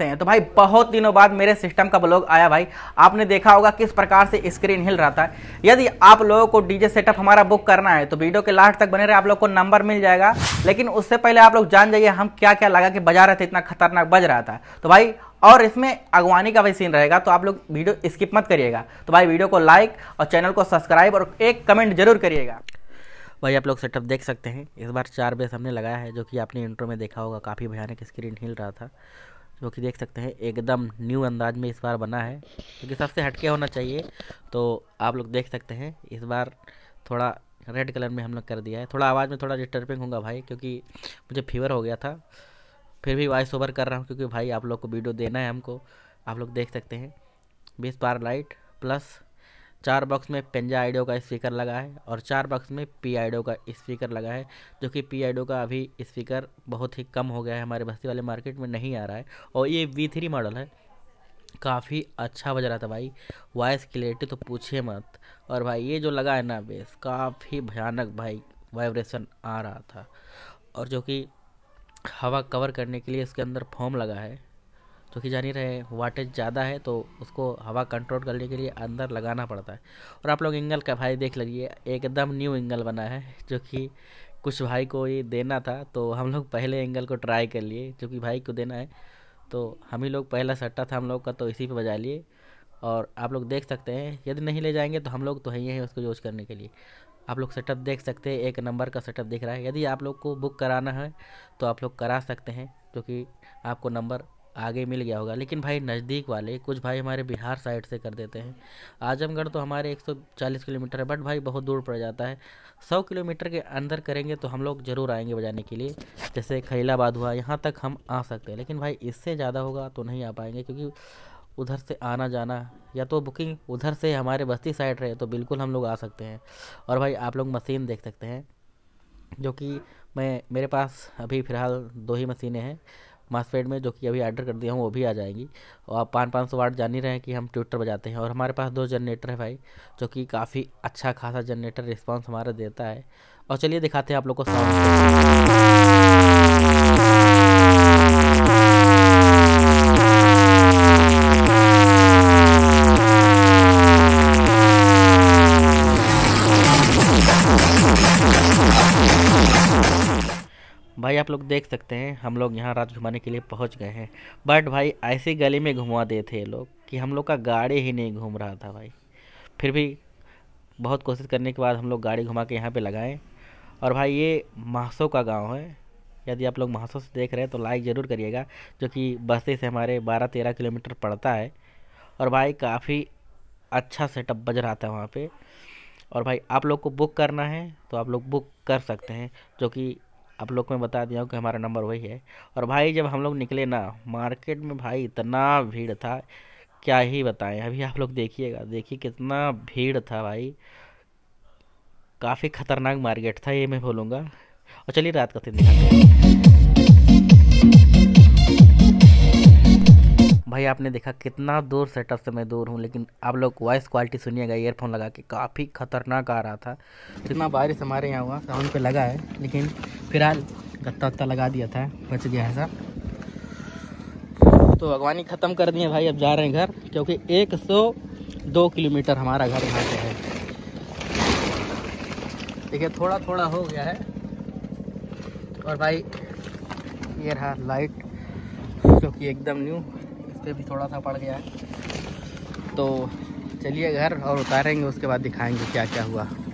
कैसे हैं तो भाई बहुत दिनों बाद मेरे सिस्टम का ब्लॉग आया भाई आपने देखा होगा किस प्रकार से स्क्रीन हिल रहा था यदि आप लोगों को डीजे सेटअप हमारा बुक करना है तो वीडियो के लास्ट तक बने रहे आप लोग को नंबर मिल जाएगा लेकिन उससे पहले आप लोग जान जाइए हम क्या क्या लगा कि बजा रहे थे इतना खतरनाक बज रहा था तो भाई और इसमें अगवानी का भी सीन रहेगा तो आप लोग वीडियो स्किप मत करिएगा तो भाई वीडियो को लाइक और चैनल को सब्सक्राइब और एक कमेंट जरूर करिएगा भाई आप लोग सेटअप देख सकते हैं इस बार चार बेस हमने लगाया है जो कि आपने इंट्रो में देखा होगा काफ़ी भयानक स्क्रीन हिल रहा था जो कि देख सकते हैं एकदम न्यू अंदाज में इस बार बना है क्योंकि सबसे हटके होना चाहिए तो आप लोग देख सकते हैं इस बार थोड़ा रेड कलर में हम लोग कर दिया है थोड़ा आवाज़ में थोड़ा डिस्टर्बिंग होगा भाई क्योंकि मुझे फीवर हो गया था फिर भी वॉइस ओवर कर रहा हूँ क्योंकि भाई आप लोग को वीडियो देना है हमको आप लोग देख सकते हैं बीस बार लाइट प्लस चार बॉक्स में पेंजा आइडियो का स्पीकर लगा है और चार बॉक्स में पी आइडियो का स्पीकर लगा है जो कि पी आइडियो का अभी स्पीकर बहुत ही कम हो गया है हमारे बस्ती वाले मार्केट में नहीं आ रहा है और ये वी थ्री मॉडल है काफ़ी अच्छा बज रहा था भाई वॉइस क्लियरिटी तो पूछे मत और भाई ये जो लगा है ना बेस काफ़ी भयानक भाई वाइब्रेशन आ रहा था और जो कि हवा कवर करने के लिए इसके अंदर फॉर्म लगा है चूँकि तो जान ही रहे वाटेज ज़्यादा है तो उसको हवा कंट्रोल करने के लिए अंदर लगाना पड़ता है और आप लोग एंगल का भाई देख लीजिए एकदम न्यू एंगल बना है जो कि कुछ भाई को ये देना था तो हम लोग पहले एंगल को ट्राई कर लिए जो कि भाई को देना है तो हम ही लोग पहला सट्टा था हम लोग का तो इसी पे बजा लिए और आप लोग देख सकते हैं यदि नहीं ले जाएंगे तो हम लोग तो है ही हैं उसको यूज़ करने के लिए आप लोग सेटअप देख सकते हैं एक नंबर का सेटअप दिख रहा है यदि आप लोग को बुक कराना है तो आप लोग करा सकते हैं क्योंकि आपको नंबर आगे मिल गया होगा लेकिन भाई नज़दीक वाले कुछ भाई हमारे बिहार साइड से कर देते हैं आजमगढ़ तो हमारे 140 किलोमीटर है बट भाई बहुत दूर पड़ जाता है 100 किलोमीटर के अंदर करेंगे तो हम लोग ज़रूर आएंगे बजाने के लिए जैसे खलीलाबाद हुआ यहाँ तक हम आ सकते हैं लेकिन भाई इससे ज़्यादा होगा तो नहीं आ पाएंगे क्योंकि उधर से आना जाना या तो बुकिंग उधर से हमारे बस्ती साइड रहे तो बिल्कुल हम लोग आ सकते हैं और भाई आप लोग मशीन देख सकते हैं जो कि मैं मेरे पास अभी फ़िलहाल दो ही मशीनें हैं मासपेड में जो कि अभी आर्डर कर दिया हूँ वो भी आ जाएंगी और आप पाँच पाँच सौ वाट जान ही रहे हैं कि हम ट्विटर बजाते हैं और हमारे पास दो जनरेटर है भाई जो कि काफ़ी अच्छा खासा जनरेटर रिस्पॉन्स हमारा देता है और चलिए दिखाते हैं आप लोग को साउंड भाई आप लोग देख सकते हैं हम लोग यहाँ रात घुमाने के लिए पहुँच गए हैं बट भाई ऐसी गली में घुमा दिए थे ये लोग कि हम लोग का गाड़ी ही नहीं घूम रहा था भाई फिर भी बहुत कोशिश करने के बाद हम लोग गाड़ी घुमा के यहाँ पे लगाएं और भाई ये महासो का गांव है यदि आप लोग महासो से देख रहे हैं तो लाइक ज़रूर करिएगा जो कि बस्ती से हमारे बारह तेरह किलोमीटर पड़ता है और भाई काफ़ी अच्छा सेटअप बज रहा था वहाँ पर और भाई आप लोग को बुक करना है तो आप लोग बुक कर सकते हैं जो कि आप लोग को मैं बता दिया हूँ कि हमारा नंबर वही है और भाई जब हम लोग निकले ना मार्केट में भाई इतना भीड़ था क्या ही बताएं अभी आप लोग देखिएगा देखिए कितना भीड़ था भाई काफ़ी ख़तरनाक मार्केट था ये मैं बोलूँगा और चलिए रात का दिन दिखाते हैं भाई आपने देखा कितना दूर सेटअप से मैं दूर हूँ लेकिन आप लोग वॉइस क्वालिटी सुनिएगा ईयरफोन लगा के काफ़ी खतरनाक आ रहा था इतना बारिश हमारे यहाँ हुआ साउंड पे लगा है लेकिन फिलहाल गत्ता वत्ता लगा दिया था बच गया है सब तो अगवानी ख़त्म कर दिए भाई अब जा रहे हैं घर क्योंकि एक सौ दो किलोमीटर हमारा घर यहाँ से है देखिए थोड़ा थोड़ा हो गया है और भाई ये रहा लाइट जो कि एकदम न्यू पे भी थोड़ा सा पड़ गया है तो चलिए घर और उतारेंगे उसके बाद दिखाएंगे क्या क्या हुआ